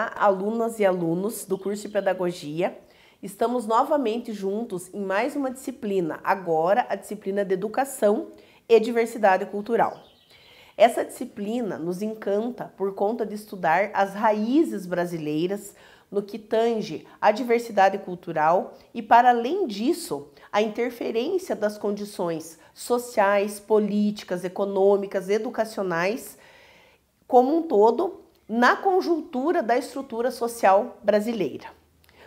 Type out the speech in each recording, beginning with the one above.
Olá, alunas e alunos do curso de Pedagogia. Estamos novamente juntos em mais uma disciplina, agora a disciplina de Educação e Diversidade Cultural. Essa disciplina nos encanta por conta de estudar as raízes brasileiras no que tange a diversidade cultural e, para além disso, a interferência das condições sociais, políticas, econômicas, educacionais como um todo na conjuntura da estrutura social brasileira.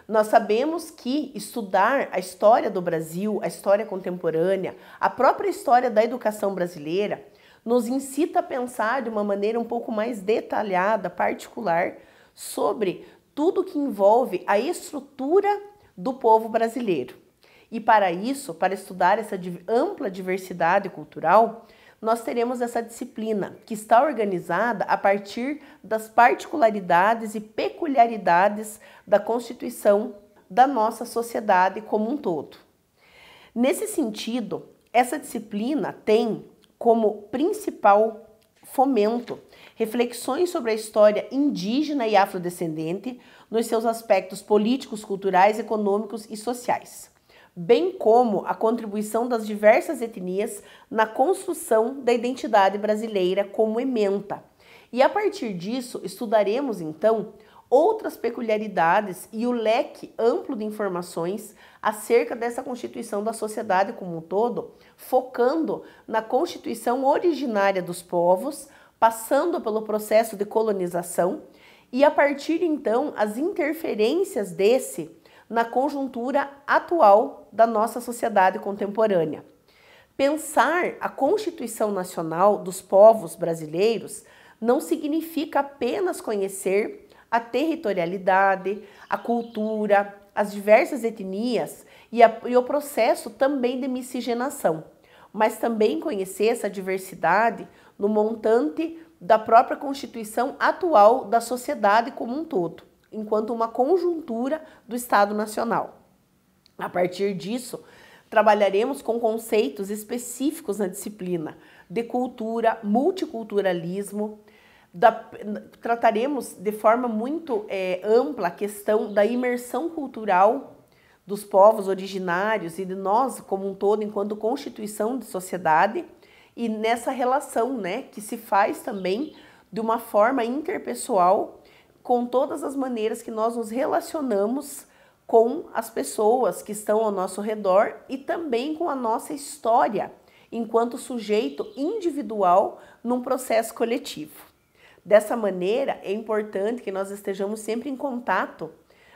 Nós sabemos que estudar a história do Brasil, a história contemporânea, a própria história da educação brasileira, nos incita a pensar de uma maneira um pouco mais detalhada, particular, sobre tudo que envolve a estrutura do povo brasileiro. E para isso, para estudar essa ampla diversidade cultural, nós teremos essa disciplina, que está organizada a partir das particularidades e peculiaridades da constituição da nossa sociedade como um todo. Nesse sentido, essa disciplina tem como principal fomento reflexões sobre a história indígena e afrodescendente nos seus aspectos políticos, culturais, econômicos e sociais bem como a contribuição das diversas etnias na construção da identidade brasileira como ementa. E a partir disso, estudaremos então outras peculiaridades e o leque amplo de informações acerca dessa constituição da sociedade como um todo, focando na constituição originária dos povos, passando pelo processo de colonização e a partir então as interferências desse na conjuntura atual da nossa sociedade contemporânea. Pensar a Constituição Nacional dos povos brasileiros não significa apenas conhecer a territorialidade, a cultura, as diversas etnias e, a, e, o processo também de miscigenação, mas também conhecer essa diversidade no montante da própria constituição atual da sociedade como um todo enquanto uma conjuntura do Estado Nacional. A partir disso, trabalharemos com conceitos específicos na disciplina de cultura, multiculturalismo. Da, trataremos de forma muito é, ampla a questão da imersão cultural dos povos originários e de nós como um todo enquanto constituição de sociedade e nessa relação, né, que se faz também de uma forma interpessoal com todas as maneiras que nós nos relacionamos com as pessoas que estão ao nosso redor e também com a nossa história enquanto sujeito individual num processo coletivo. Dessa maneira, é importante que nós estejamos sempre em contato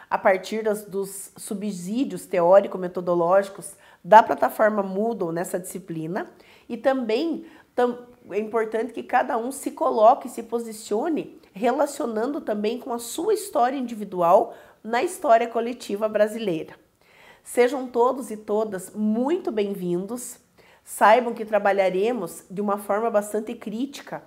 a partir das, dos subsídios teórico-metodológicos da plataforma Moodle nessa disciplina e também tam, é importante que cada um se coloque, se posicione relacionando também com a sua história individual na história coletiva brasileira. Sejam todos e todas muito bem-vindos. Saibam que trabalharemos de uma forma bastante crítica,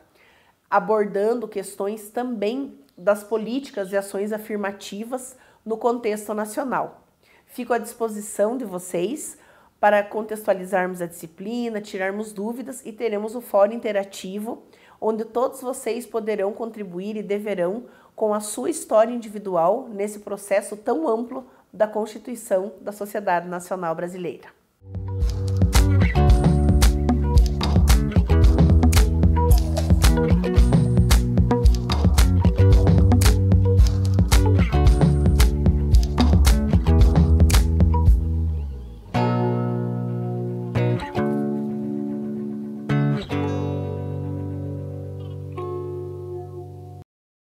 abordando questões também das políticas e ações afirmativas no contexto nacional. Fico à disposição de vocês para contextualizarmos a disciplina, tirarmos dúvidas e teremos o fórum interativo onde todos vocês poderão contribuir e deverão com a sua história individual nesse processo tão amplo da constituição da Sociedade Nacional Brasileira.